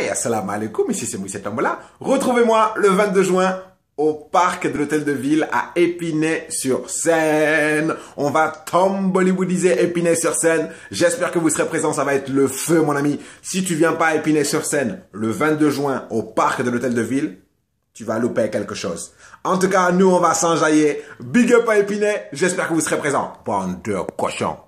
et assalamu alaikum, ici c'est homme-là. Retrouvez-moi le 22 juin au parc de l'hôtel de ville à Épinay-sur-Seine. On va tombollywoodiser Épinay-sur-Seine. J'espère que vous serez présents, ça va être le feu mon ami. Si tu viens pas à Épinay-sur-Seine le 22 juin au parc de l'hôtel de ville, tu vas louper quelque chose. En tout cas, nous on va s'enjailler. Big up à Épinay, j'espère que vous serez présents. Bande de cochons.